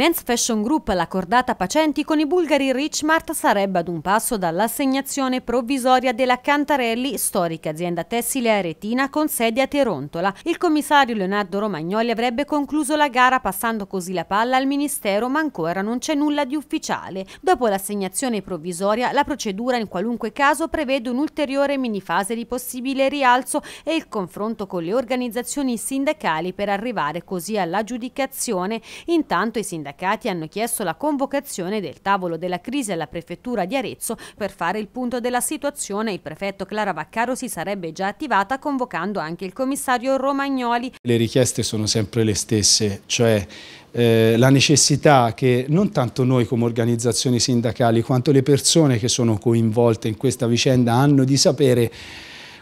Men's Fashion Group, l'accordata Pacenti con i bulgari Richmart sarebbe ad un passo dall'assegnazione provvisoria della Cantarelli, storica azienda tessile aretina con sede a Terontola. Il commissario Leonardo Romagnoli avrebbe concluso la gara passando così la palla al Ministero, ma ancora non c'è nulla di ufficiale. Dopo l'assegnazione provvisoria, la procedura in qualunque caso prevede un'ulteriore minifase di possibile rialzo e il confronto con le organizzazioni sindacali per arrivare così all'aggiudicazione. Intanto i sindacati sindacati hanno chiesto la convocazione del tavolo della crisi alla prefettura di Arezzo per fare il punto della situazione. Il prefetto Clara Vaccaro si sarebbe già attivata convocando anche il commissario Romagnoli. Le richieste sono sempre le stesse, cioè eh, la necessità che non tanto noi come organizzazioni sindacali quanto le persone che sono coinvolte in questa vicenda hanno di sapere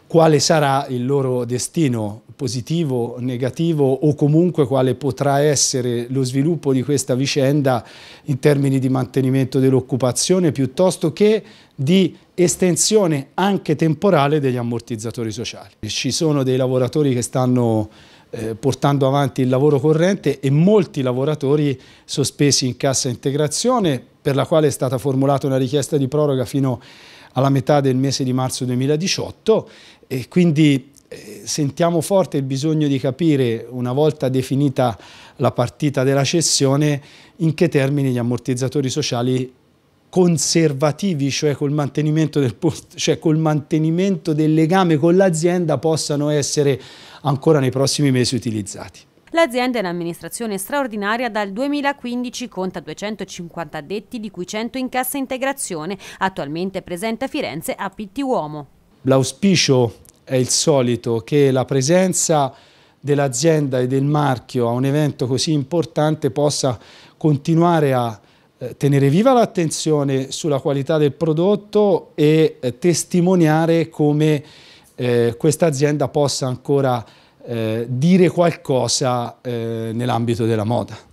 quale sarà il loro destino positivo, negativo o comunque quale potrà essere lo sviluppo di questa vicenda in termini di mantenimento dell'occupazione piuttosto che di estensione anche temporale degli ammortizzatori sociali. Ci sono dei lavoratori che stanno eh, portando avanti il lavoro corrente e molti lavoratori sospesi in cassa integrazione per la quale è stata formulata una richiesta di proroga fino alla metà del mese di marzo 2018 e quindi eh, sentiamo forte il bisogno di capire una volta definita la partita della cessione in che termini gli ammortizzatori sociali conservativi, cioè col mantenimento del, cioè col mantenimento del legame con l'azienda, possano essere ancora nei prossimi mesi utilizzati. L'azienda è un'amministrazione straordinaria dal 2015, conta 250 addetti, di cui 100 in cassa integrazione. Attualmente è presente a Firenze a Pitti Uomo. L'auspicio è il solito, che la presenza dell'azienda e del marchio a un evento così importante possa continuare a eh, tenere viva l'attenzione sulla qualità del prodotto e eh, testimoniare come eh, questa azienda possa ancora eh, dire qualcosa eh, nell'ambito della moda.